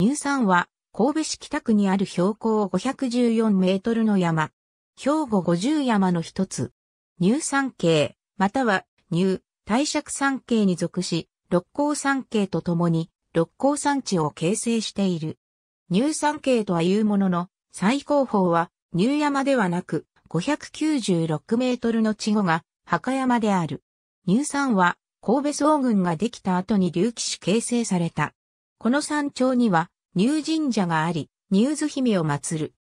乳山は、神戸市北区にある標高514メートルの山。兵庫五十山の一つ。乳山系、または、乳、帝釈山系に属し、六甲山系と共に、六甲山地を形成している。乳山系とは言うものの、最高峰は、乳山ではなく、596メートルの地後が、墓山である。乳山は、神戸総軍ができた後に隆起し形成された。この山頂には、入神社があり、入津姫を祀る。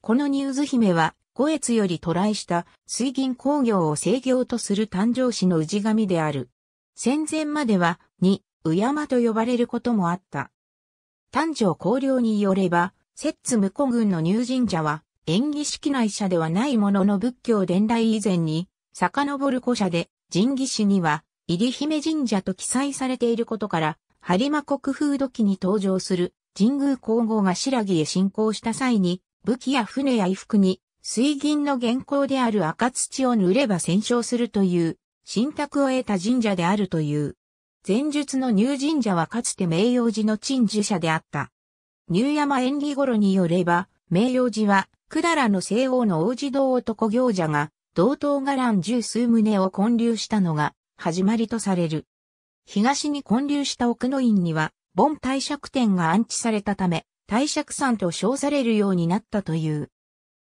この入津姫は、五越より渡来した水銀工業を制業とする誕生史の氏神である。戦前までは、に、うやまと呼ばれることもあった。誕生公領によれば、摂津無古軍の入神社は、演技式内者ではないものの仏教伝来以前に、遡る古社で、神技史には、入姫神社と記載されていることから、播磨国風土記に登場する神宮皇后が白木へ侵攻した際に、武器や船や衣服に水銀の原稿である赤土を塗れば戦勝するという、信託を得た神社であるという。前述の入神社はかつて明陽寺の鎮守者であった。入山縁起頃によれば、明陽寺は、百済の西欧の王子道男行者が、同等伽藍十数棟を建立したのが、始まりとされる。東に建立した奥の院には、盆大釈店が安置されたため、大釈んと称されるようになったという。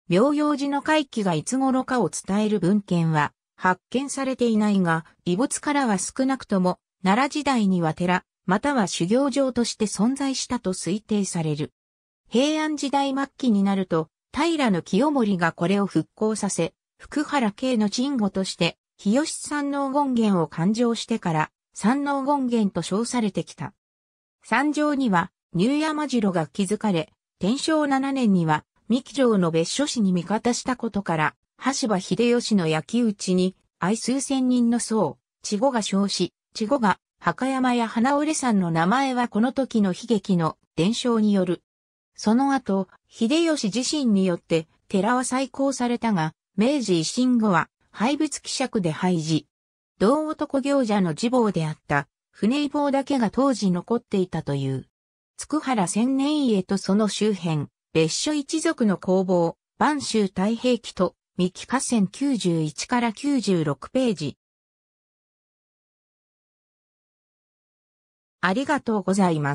妙用寺の回帰がいつ頃かを伝える文献は発見されていないが、遺物からは少なくとも、奈良時代には寺、または修行場として存在したと推定される。平安時代末期になると、平清盛がこれを復興させ、福原慶の鎮護として、日吉山の権言を勘定してから、山王権現と称されてきた。山上には、ニュマ山城が築かれ、天正七年には、三木城の別所市に味方したことから、橋場秀吉の焼き討ちに、愛数千人の僧、千語が称し、千語が、墓山や花折山の名前はこの時の悲劇の伝承による。その後、秀吉自身によって、寺は再興されたが、明治維新後は、廃仏希釈で廃寺、道男行者の自坊であった、船坊だけが当時残っていたという。筑原千年家とその周辺、別所一族の工房、万州太平記と、三木河川91から96ページ。ありがとうございます。